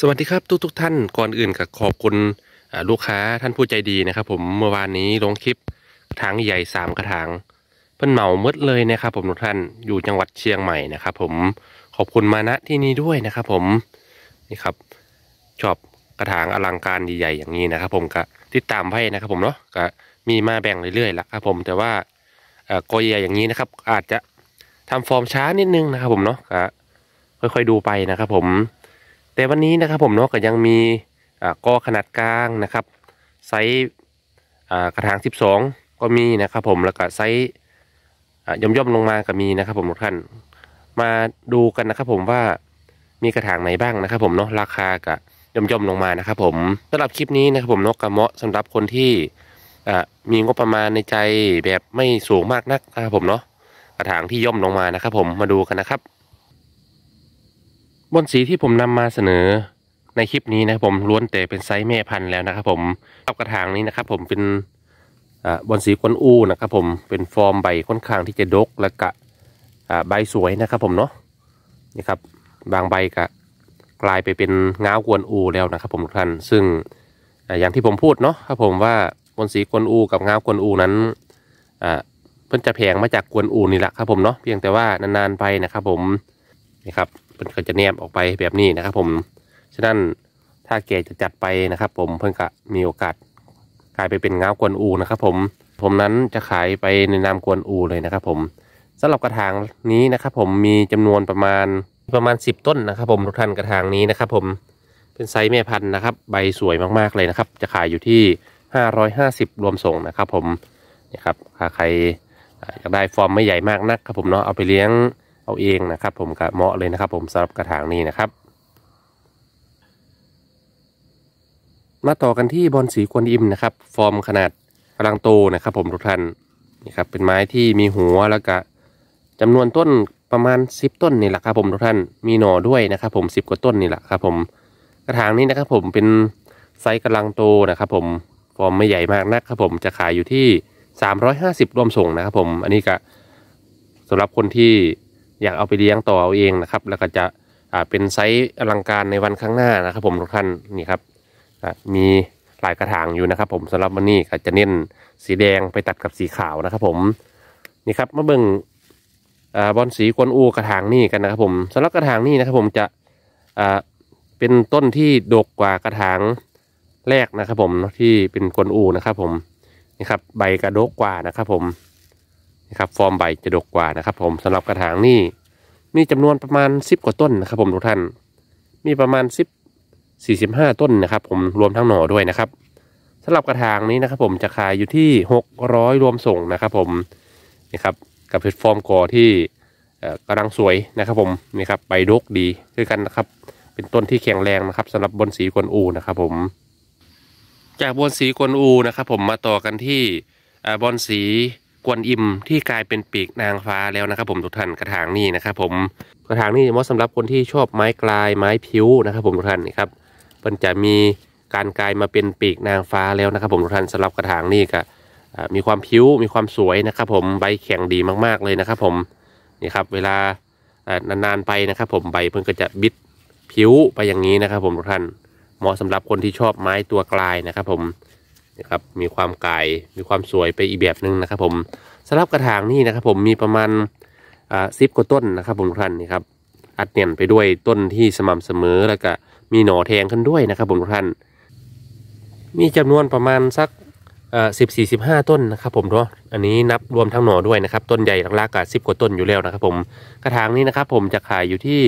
สวัสดีครับทุกทุกท่านก่อนอื่นกับขอบคุณลูกค้าท่านผู้ใจดีนะครับ ผมเมื่อวานนี้ลงคลิปถังใหญ่สามกระถางเพิ่นเหมาเมดเลยนะครับ ผมทุกท่านอยู่จังหวัดเชียงใหม่นะครับ ผมขอบคุณมาณที่นี่ด้วยนะครับ ผมนี่ครับ ชอบกระถางอลังการใหญ่ๆอย่างนี้นะครับ ผมก็ติดตามไปนะครับ ผมเนาะก็มีมาแบ่งเรื่อยๆละครับ ผมแต่ว่าโกญยอย่างนี้นะครับ อาจจะทำฟอร์มช้านิดนึงนะครับ ผมเนาะก็ค่อย ๆดูไปนะครับ ผมแต่วันนี้นะครับผมเนาะก็ยังมีกอขนาดกลางนะครับ ไซส์กระถาง 12 ก็มีนะครับ ผมแล้วก็ไซส์ย่อมๆลงมาก็มีนะครับ ผมทุกท่านมาดูกันนะครับ ผมว่ามีกระถางไหนบ้างนะครับ ผมเนาะราคากะย่อมๆลงมานะครับ ผมสำหรับคลิปนี้นะครับ ผมเนาะก็เหมาะสำหรับคนที่มีงบประมาณในใจแบบไม่สูงมากนักนะครับ ผมเนาะกระถางที่ย่อมลงมานะครับ ผมมาดูกันนะครับบนสีที่ผมนำมาเสนอในคลิปนี้นะครับผมล้วนแต่เป็นไซส์แม่พันธุ์แล้วนะครับผมกับกระถางนี้นะครับผมเป็นบนสีกวนอู้นะครับผมเป็นฟอร์มใบค่อนข้างที่จะดกและกะใบสวยนะครับผมเนาะนี่ครับบางใบกะกลายไปเป็นงาวกวนอูแล้วนะครับผมทุกท่านซึ่งอย่างที่ผมพูดเนาะครับผมว่าบนสีกวนอูกับงาวกวนอูนั้นเพิ่นจะแพงมาจากกวนอูนี่แหละครับผมเนาะเพียงแต่ว่านานๆไปนะครับผมนี่ครับมันก็จะแนบออกไปแบบนี้นะครับผม ฉะนั้นถ้าแกจะจัดไปนะครับผม เพื่อนก็มีโอกาสกลายไปเป็นง้าวกวนอูนะครับผมผมนั้นจะขายไปในนามกวนอูเลยนะครับ ผมสำหรับกระถางนี้นะครับ ผมมีจำนวนประมาณประมาณ 10 ต้นนะครับ ผมทุกท่านกระถางนี้นะครับ ผมเป็นไซส์แม่พันธุ์นะครับใบสวยมากๆเลยนะครับ จะขายอยู่ที่ 550 รวมส่งนะครับ ผมนี่ครับใครอยากได้ฟอร์มไม่ใหญ่มากนักครับผมเนาะเอาไปเลี้ยงเอาเองนะครับ ผมกเหมาะเลยนะครับผมสำหรับกระถางนี้นะครับ มาต่อกันที่บอลสีกวนอิมนะครับ ฟอร์มขนาดกำลังโตนะครับผมทุกท่านนี่ครับเป็นไม้ที่มีหัว แล้วก็จำนวนต้นประมาณ 10 ต้นนี่แหละครับ ผมทุกท่านมีหน่อด้วยนะครับ ผม 10 กว่าต้นนี่แหละครับผมกระถางนี้นะครับ ผมเป็นไซส์กำลังโตนะครับผมฟอร์มไม่ใหญ่มากนักครับผมจะขายอยู่ที่ 350 รวมส่งนะครับผมอันนี้ก็สำหรับคนที่อยากเอาไปเลี้ยงต่อเอาเองนะครับ แล้วก็จะเป็นไซส์อลังการในวันข้างหน้านะครับผมทุกท่านนี่ครับมีหลายกระถางอยู่นะครับ ผมสำหรับวันนี้ก็จะเน้นสีแดงไปตัดกับสีขาวนะครับ ผมนี่ครับมาเบิ่งบอลสีกวนอูกระถางนี่กันนะครับผมสำหรับกระถางนี่นะครับ ผมจะเป็นต้นที่ดกกว่ากระถางแรกนะครับ ผมที่เป็นกวนอูนะครับ ผมนี่ครับใบกระดกกว่านะครับผมนะครับฟอร์มใบจะดกกว่านะครับผมสำหรับกระถางนี่มีจำนวนประมาณ 10กว่าต้นนะครับ ผมทุกท่านมีประมาณ 10 45ต้นนะครับ ผมรวมทั้งหน่อด้วยนะครับสำหรับกระถางนี้นะครับ ผมจะขายอยู่ที่ 600 รวมส่งนะครับ ผมนี่ครับกับเพชรฟอร์มกอที่กำลังสวยนะครับ ผมนี่ครับใบดกดีด้วยกันนะครับ เป็นต้นที่แข็งแรงนะครับ สำหรับบนสีกวนอูนะครับ ผม จากบนสีกวนอูนะครับ ผมมาต่อกันที่บอนสีวนอิมที่กลายเป็นปีกนางฟ้าแล้วนะครับผมทุกท่านกระถางนี้นะครับ ผมกระถางนี้เหมาะสำหรับคนที่ชอบไม้กลายไม้ผิวนะครับ ผมทุกท่านนี่ครับมันจะมีการกลายมาเป็นปีกนางฟ้าแล้วนะครับ ผมทุกท่านสำหรับกระถางนี้ก็มีความผิวมีความสวยนะครับ ผมใบแข็งดีมากๆเลยนะครับ ผมนี่ครับเวลานานๆไปนะครับ ผมใบเพิ่งก็จะบิดผิวไปอย่างนี้นะครับ ผมทุกท่านเหมาะสำหรับคนที่ชอบไม้ตัวกลายนะครับ ผมนะครับมีความกาย มีความสวยไปอีกแบบหนึ่งนะครับผมสำหรับกระถางนี่นะครับ ผมมีประมาณอ่าสิบกว่าต้นนะครับผมท่านนี่ครับอัดเนียนไปด้วยต้นที่สม่ำเสมอแล้วก็มีหน่อแทงขึ้นด้วยนะครับผมท่าน มีจำนวนประมาณสักสิบสี่สิบห้าต้นนะครับผมเนาะอันนี้นับรวมทั้งหน่อด้วยนะครับต้นใหญ่ลักๆกับสิบกว่าต้นอยู่แล้วนะครับ ผมกระถางนี้นะครับ ผมจะขายอยู่ที่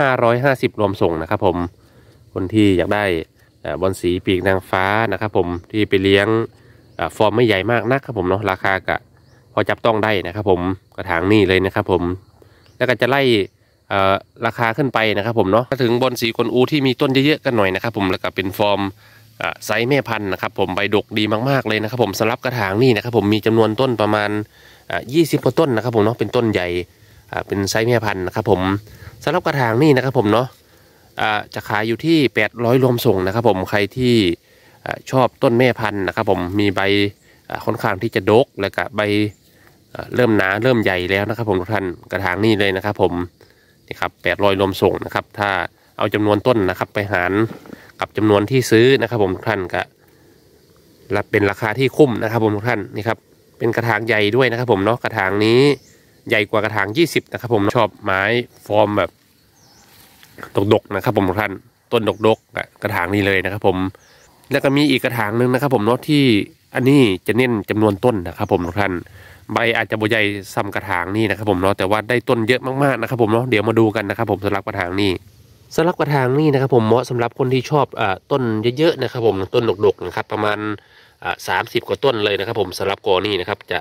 ห้าร้อยห้าสิบรวมส่งนะครับ ผมคนที่อยากได้บอลสีปีกนางฟ้านะครับผมที่ไปเลี้ยงฟอร์มไม่ใหญ่มากนักครับผมเนาะราคากะพอจับต้องได้นะครับผมกระถางนี่เลยนะครับผมแล้วก็จะไล่ราคาขึ้นไปนะครับ ผมเนาะถึงบอลสีกลอู ที่มีต้นเยอะๆกันหน่อยนะครับ ผมแล้วก็เป็นฟอร์มไซส์แม่พันธุ์นะครับผมใบดกดีมากๆเลยนะครับ ผมสำหรับกระถางนี่นะครับผมมีจำนวนต้นประมาณ 20กว่าต้นนะครับ ผมเนาะเป็นต้นใหญ่เป็นไซส์แม่พันธุ์นะครับผมสำหรับกระถางนี่นะครับผมเนาะจะขายอยู่ที่ 800 รวมส่งนะครับ ผมใครที่ชอบต้น แม่พันธุ์นะครับผมมีใบค่อนข้างที่จะดกแล้วก็ใบเริ่มหนาเริ่มใหญ่แล้วนะครับผมทุกท่านกระถางนี้เลยนะครับผมนี่ครับ800รวมส่งนะครับ ถ้าเอาจำนวนต้นนะครับไปหารกับจำนวนที่ซื้อนะครับ ผมทุกท่านก็รับเป็นราคาที่คุ้มนะครับผมทุกท่านนี่ครับเป็นกระถางใหญ่ด้วยนะครับผมเนาะกระถางนี้ใหญ่กว่ากระถาง20นะครับผมชอบไม้ฟอร์มแบบดกๆนะครับ ผมท่านต้นดกๆกระถางนี้เลยนะครับ ผมแล้วก็มีอีกกระถางนึงนะครับ ผมเนาะที่อันนี้จะเน้นจำนวนต้นนะครับ ผมท่าน ใบอาจจะบใหญ่ซ้ำกระถางนี่นะครับ ผมเนาะแต่ว่าได้ต้นเยอะมากๆนะครับ ผมเนาะเดี๋ยวมาดูกันนะครับ ผมสำหรับกระถางนี้สำหรับกระถางนี่นะครับ ผมเหมาะสำหรับคนที่ชอบอต้นเยอะๆนะครับ ผมต้นดกๆนะครับ ประมาณสามสิบกว่าต้นเลยนะครับ ผมสำหรับกอนี่นะครับ จะ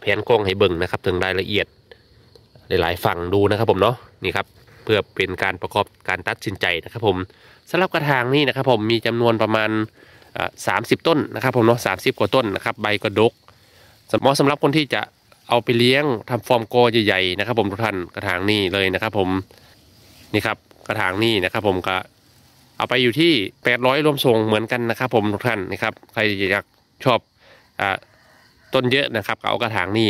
แผนกล้องให้เบิ่งนะครับ ถึงรายละเอียด หลาย ๆ ฝั่งดูนะครับ ผมเนาะนี่ครับพื่อเป็นการประกอบการตัดสินใจนะครับ ผมสำหรับกระถางนี่นะครับ ผมมีจำนวนประมาณสามสิบต้นนะครับ ผมเนาะสามสิบกว่าต้นนะครับใบกระดกเหมาะสำหรับคนที่จะเอาไปเลี้ยงทำฟอร์มโกใหญ่ๆนะครับ ผมทุกท่านกระถางนี่เลยนะครับผมนี่ครับกระถางนี่นะครับผมก็เอาไปอยู่ที่แปดร้อยรวมทรงเหมือนกันนะครับ ผมทุกท่านนะครับใครอยากชอบอ่าต้นเยอะ นะครับก็เอากระถางนี่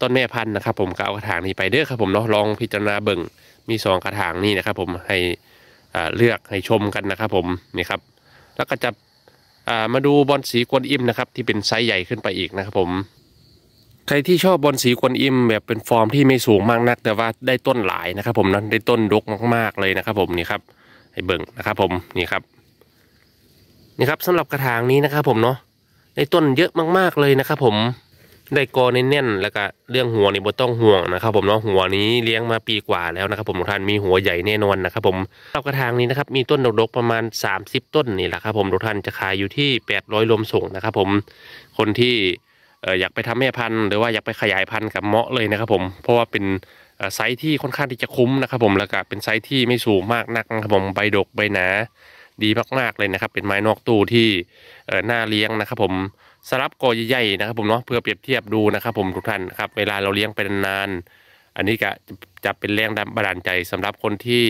ต้นแม่พันธุ์นะครับ ผมก็เอากระถางนี้ไปเด้อครับผมเนาะลองพิจารณาเบิ่งมีสองกระถางนี่นะครับ ผมให้เลือกให้ชมกันนะครับผมนี่ครับแล้วก็จะมาดูบอลสีกวนอิมนะครับที่เป็นไซส์ใหญ่ขึ้นไปอีกนะครับผมใครที่ชอบบอลสีกวนอิมแบบเป็นฟอร์มที่ไม่สูงมากนักแต่ว่าได้ต้นหลายนะครับ ผมนั้นได้ต้นดกมากๆเลยนะครับ ผมนี่ครับให้เบิ่งนะครับผมนี่ครับนี่ครับ สำหรับกระถางนี้นะครับผมเนาะได้ต้นเยอะมากๆ เลยนะครับผมได้กอแน่นๆ แล้วก็เรื่องหัวนี่บ่ต้องห่วงนะครับ ผมเนาะหัวนี้เลี้ยงมาปีกว่าแล้วนะครับ ผมท่านมีหัวใหญ่แน่นอนนะครับผมรอบกระถางนี้นะครับ มีต้นดอกๆประมาณ30ต้นนี่แหละครับผมท่านจะขายอยู่ที่ 800รวมส่งนะครับผมคนที่ อยากไปทำแม่พันธุ์หรือว่า อยากไปขยายพันธุ์กับเมาะเลยนะครับ ผมเพราะว่าเป็นไซส์ที่ค่อนข้างที่จะคุ้มนะครับ ผมแล้วก็เป็นไซส์ที่ไม่สูงมากนักนะครับ ผมใบดกใบหนาดีมากๆ เลยนะครับ เป็นไม้นอกตู้ที่อน่าเลี้ยงนะครับ ผมสลับกอใหญ่ๆนะครับ ผมเนาะเพื่อเปรียบเทียบดูนะครับ ผมทุกท่านครับเวลาเราเลี้ยงไปนานๆอันนี้ก็จะเป็นแรงบันดาลใจ สำหรับคนที่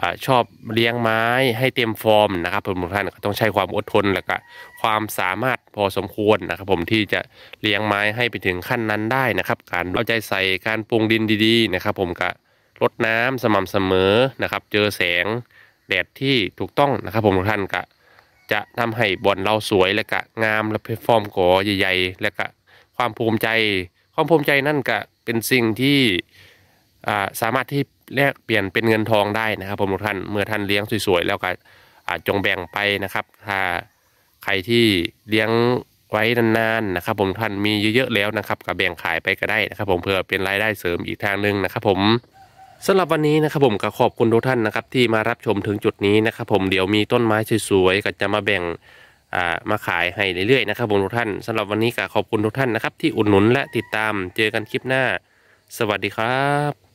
อชอบเลี้ยงไม้ให้เต็มฟอร์มนะครับ ผมทุกท่านต้องใช้ความอดทนและก็ความสามารถพอสมควรนะครับ ผมที่จะเลี้ยงไม้ให้ไปถึงขั้นนั้นได้นะครับการเอาใจใส่การปรุงดินดีๆนะครับ ผมก็รดน้ำสม่ำเสมอนะครับ เจอแสงแดดที่ถูกต้องนะครับ ผมทุกท่านกะจะทำให้บอลเราสวยและกะงามและเพฟอร์มก่อใหญ่ ๆ และกะความภูมิใจความภูมิใจนั่นกะเป็นสิ่งที่สามารถที่แลกเปลี่ยนเป็นเงินทองได้นะครับ ผมทุกท่านเมื่อท่านเลี้ยงสวยๆแล้วก็จงแบ่งไปนะครับ ถ้าใครที่เลี้ยงไว้นาน ๆนะครับผมท่านมีเยอะๆแล้วนะครับก็แบ่งขายไปก็ได้นะครับ ผมเพื่อเป็นรายได้เสริมอีกทางหนึ่งนะครับ ผมสำหรับวันนี้นะครับผมก็ขอบคุณทุกท่านนะครับที่มารับชมถึงจุดนี้นะครับผมเดี๋ยวมีต้นไม้สวยๆก็จะมาแบ่งมาขายให้เรื่อยๆนะครับผมทุกท่านสำหรับวันนี้ก็ขอบคุณทุกท่านนะครับที่อุดหนุนและติดตามเจอกันคลิปหน้า สวัสดีครับ